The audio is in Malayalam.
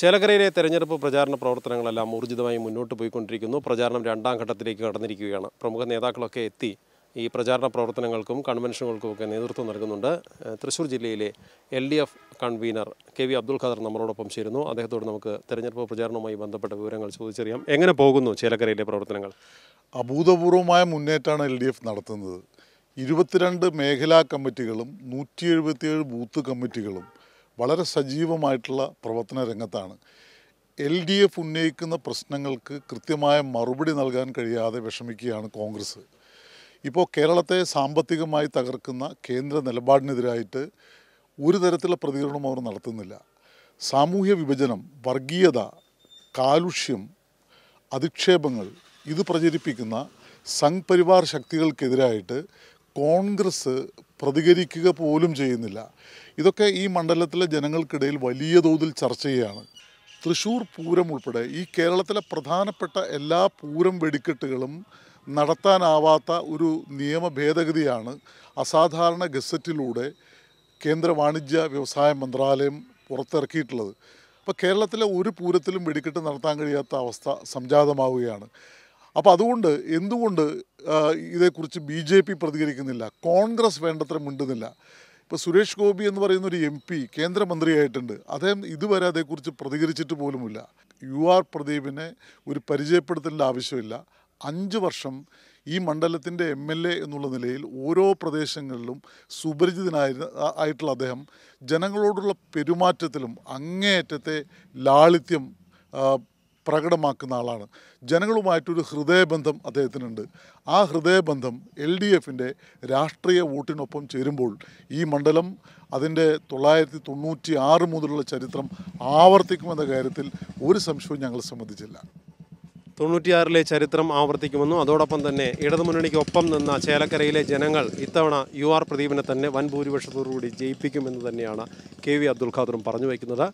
ചേലക്കരയിലെ തെരഞ്ഞെടുപ്പ് പ്രചാരണ പ്രവർത്തനങ്ങളെല്ലാം ഊർജിതമായി മുന്നോട്ട് പോയിക്കൊണ്ടിരിക്കുന്നു പ്രചാരണം രണ്ടാം ഘട്ടത്തിലേക്ക് കടന്നിരിക്കുകയാണ് പ്രമുഖ നേതാക്കളൊക്കെ എത്തി ഈ പ്രചാരണ പ്രവർത്തനങ്ങൾക്കും കൺവെൻഷനുകൾക്കും ഒക്കെ നേതൃത്വം നൽകുന്നുണ്ട് തൃശ്ശൂർ ജില്ലയിലെ L D F convener K V Abdul Khader നമ്മളോടൊപ്പം ചേരുന്നു അദ്ദേഹത്തോട് നമുക്ക് തെരഞ്ഞെടുപ്പ് പ്രചാരണവുമായി ബന്ധപ്പെട്ട വിവരങ്ങൾ ചോദിച്ചറിയാം എങ്ങനെ പോകുന്നു ചേലക്കരയിലെ പ്രവർത്തനങ്ങൾ അഭൂതപൂർവമായ മുന്നേറ്റമാണ് എൽ ഡി എഫ് നടത്തുന്നത് ഇരുപത്തിരണ്ട് മേഖലാ കമ്മിറ്റികളും നൂറ്റി എഴുപത്തിയേഴ് ബൂത്ത് കമ്മിറ്റികളും വളരെ സജീവമായിട്ടുള്ള പ്രവർത്തന രംഗത്താണ് എൽ ഡി എഫ് ഉന്നയിക്കുന്ന പ്രശ്നങ്ങൾക്ക് കൃത്യമായ മറുപടി നൽകാൻ കഴിയാതെ വിഷമിക്കുകയാണ് കോൺഗ്രസ് ഇപ്പോൾ കേരളത്തെ സാമ്പത്തികമായി തകർക്കുന്ന കേന്ദ്ര നിലപാടിനെതിരായിട്ട് ഒരു തരത്തിലുള്ള പ്രതികരണം അവർ നടത്തുന്നില്ല സാമൂഹ്യ വിഭജനം വർഗീയത കാലുഷ്യം അധിക്ഷേപങ്ങൾ ഇത് പ്രചരിപ്പിക്കുന്ന സംഘ് പരിവാർ ശക്തികൾക്കെതിരായിട്ട് കോൺഗ്രസ് പ്രതികരിക്കുക പോലും ചെയ്യുന്നില്ല ഇതൊക്കെ ഈ മണ്ഡലത്തിലെ ജനങ്ങൾക്കിടയിൽ വലിയ തോതിൽ ചർച്ചയാണ് തൃശ്ശൂർ പൂരം ഉൾപ്പെടെ ഈ കേരളത്തിലെ പ്രധാനപ്പെട്ട എല്ലാ പൂരം വെടിക്കെട്ടുകളും നടത്താനാവാത്ത ഒരു നിയമ ഭേദഗതിയാണ് അസാധാരണ ഗസറ്റിലൂടെ കേന്ദ്ര വാണിജ്യ വ്യവസായ മന്ത്രാലയം പുറത്തിറക്കിയിട്ടുള്ളത് അപ്പോൾ കേരളത്തിലെ ഒരു പൂരത്തിലും വെടിക്കെട്ട് നടത്താൻ കഴിയാത്ത അവസ്ഥ സംജാതമാവുകയാണ് അപ്പോൾ അതുകൊണ്ട് എന്തുകൊണ്ട് ഇതേക്കുറിച്ച് ബി ജെ പി പ്രതികരിക്കുന്നില്ല കോൺഗ്രസ് വേണ്ടത്ര മിണ്ടുന്നില്ല ഇപ്പോൾ സുരേഷ് ഗോപി എന്ന് പറയുന്ന ഒരു എം പി കേന്ദ്രമന്ത്രിയായിട്ടുണ്ട് അദ്ദേഹം ഇതുവരെ അതേക്കുറിച്ച് പ്രതികരിച്ചിട്ട് പോലുമില്ല യു ആർ പ്രദീപിനെ ഒരു പരിചയപ്പെടുത്തേണ്ട ആവശ്യമില്ല അഞ്ച് വർഷം ഈ മണ്ഡലത്തിൻ്റെ എം എൽ എ എന്നുള്ള നിലയിൽ ഓരോ പ്രദേശങ്ങളിലും സുപരിചിതനായ ആയിട്ടുള്ള അദ്ദേഹം ജനങ്ങളോടുള്ള പെരുമാറ്റത്തിലും അങ്ങേയറ്റത്തെ ലാളിത്യം പ്രകടമാക്കുന്ന ആളാണ് ജനങ്ങളുമായിട്ടൊരു ഹൃദയബന്ധം അദ്ദേഹത്തിനുണ്ട് ആ ഹൃദയബന്ധം എൽ ഡി എഫിൻ്റെ രാഷ്ട്രീയ വോട്ടിനൊപ്പം ചേരുമ്പോൾ ഈ മണ്ഡലം അതിൻ്റെ തൊള്ളായിരത്തി തൊണ്ണൂറ്റി ആറ് മുതലുള്ള ചരിത്രം ആവർത്തിക്കുമെന്ന കാര്യത്തിൽ ഒരു സംശയവും ഞങ്ങൾ സമ്മതിച്ചില്ല തൊണ്ണൂറ്റിയാറിലെ ചരിത്രം ആവർത്തിക്കുമെന്നും അതോടൊപ്പം തന്നെ ഇടതുമുന്നണിക്ക് ഒപ്പം നിന്ന ചേലക്കരയിലെ ജനങ്ങൾ ഇത്തവണ യു ആർ പ്രദീപിനെ തന്നെ വൻ ഭൂരിപക്ഷത്തോടുകൂടി ജയിപ്പിക്കുമെന്ന് തന്നെയാണ് കെ വി അബ്ദുൽ ഖാദറും പറഞ്ഞു വയ്ക്കുന്നത്